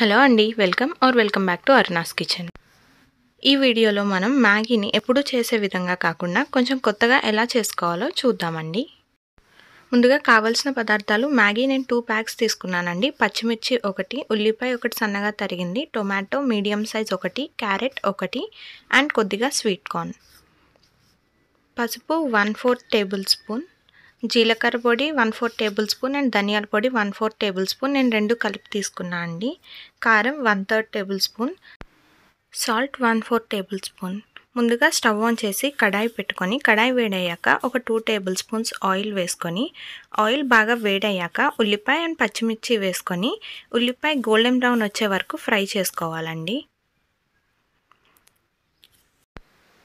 hello అండి welcome or welcome back to Aruna's kitchen ఈ వీడియోలో మనం మ్యాగీని ఎప్పుడూ చేసే విధంగా కాకుండా కొంచెం కొత్తగా ఎలా చేసుకోవాలో చూద్దామండి ముందుగా కావలసిన పదార్థాలు మ్యాగీ నేను టూ ప్యాక్స్ తీసుకున్నానండి పచ్చిమిర్చి ఒకటి ఉల్లిపాయ ఒకటి సన్నగా తరిగింది టొమాటో మీడియం సైజ్ ఒకటి క్యారెట్ ఒకటి అండ్ కొద్దిగా స్వీట్ కార్న్ పసుపు వన్ ఫోర్త్ టేబుల్ స్పూన్ జీలకర్ర పొడి one four tablespoon and ధనియాల పొడి వన్ ఫోర్ టేబుల్ స్పూన్ నేను రెండు కలిపి తీసుకున్నా అండి కారం one third tablespoon salt one four tablespoon ముందుగా స్టవ్ ఆన్ చేసి కడాయి పెట్టుకొని కడాయి వేడయ్యాక ఒక టూ టేబుల్ స్పూన్స్ ఆయిల్ వేసుకొని ఆయిల్ బాగా వేడయ్యాక ఉల్లిపాయ అండ్ పచ్చిమిర్చి వేసుకొని ఉల్లిపాయ గోల్డెన్ బ్రౌన్ వచ్చే వరకు ఫ్రై చేసుకోవాలండి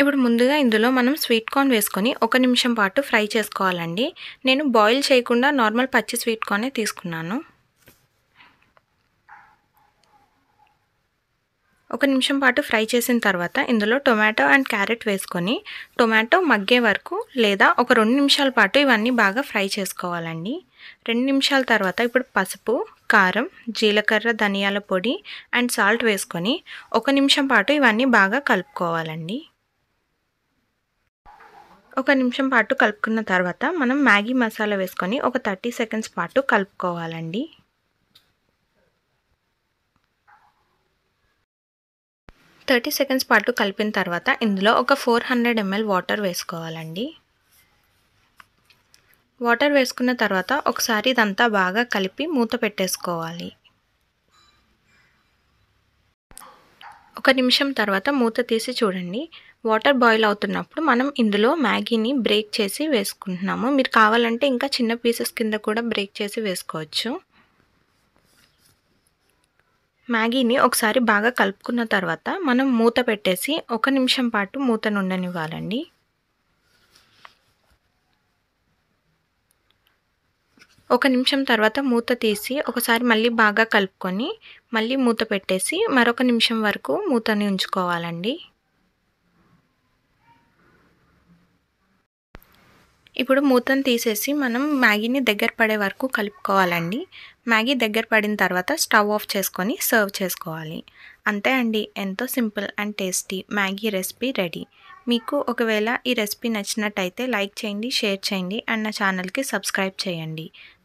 ఇప్పుడు ముందుగా ఇందులో మనం స్వీట్ కార్న్ వేసుకొని ఒక నిమిషం పాటు ఫ్రై చేసుకోవాలండి నేను బాయిల్ చేయకుండా నార్మల్ పచ్చి స్వీట్ కార్నే తీసుకున్నాను ఒక నిమిషం పాటు ఫ్రై చేసిన తర్వాత ఇందులో టొమాటో అండ్ క్యారెట్ వేసుకొని టొమాటో మగ్గే వరకు లేదా ఒక రెండు నిమిషాల పాటు ఇవన్నీ బాగా ఫ్రై చేసుకోవాలండి రెండు నిమిషాల తర్వాత ఇప్పుడు పసుపు కారం జీలకర్ర ధనియాల పొడి అండ్ సాల్ట్ వేసుకొని ఒక నిమిషం పాటు ఇవన్నీ బాగా కలుపుకోవాలండి ఒక నిమిషం పాటు కలుపుకున్న తర్వాత మనం మ్యాగీ మసాలా వేసుకొని ఒక థర్టీ సెకండ్స్ పాటు కలుపుకోవాలండి థర్టీ సెకండ్స్ పాటు కలిపిన తర్వాత ఇందులో ఒక ఫోర్ హండ్రెడ్ ఎంఎల్ వాటర్ వేసుకోవాలండి వాటర్ వేసుకున్న తర్వాత ఒకసారి ఇదంతా బాగా కలిపి మూత పెట్టేసుకోవాలి ఒక నిమిషం తర్వాత మూత తీసి చూడండి వాటర్ బాయిల్ అవుతున్నప్పుడు మనం ఇందులో మ్యాగీని బ్రేక్ చేసి వేసుకుంటున్నాము మీరు కావాలంటే ఇంకా చిన్న పీసెస్ కింద కూడా బ్రేక్ చేసి వేసుకోవచ్చు మ్యాగీని ఒకసారి బాగా కలుపుకున్న తర్వాత మనం మూత పెట్టేసి ఒక నిమిషం పాటు మూతను ఉండనివ్వాలండి ఒక నిమిషం తర్వాత మూత తీసి ఒకసారి మళ్ళీ బాగా కలుపుకొని మళ్ళీ మూత పెట్టేసి మరొక నిమిషం వరకు మూతని ఉంచుకోవాలండి ఇప్పుడు మూతను తీసేసి మనం మ్యాగీని దగ్గర పడే వరకు కలుపుకోవాలండి మ్యాగీ దగ్గర పడిన తర్వాత స్టవ్ ఆఫ్ చేసుకొని సర్వ్ చేసుకోవాలి అంతే అండి ఎంతో simple and tasty Maggi recipe ready మీకు ఒకవేళ ఈ రెసిపీ నచ్చినట్టయితే లైక్ చేయండి షేర్ చేయండి అండ్ నా ఛానల్కి సబ్స్క్రైబ్ చేయండి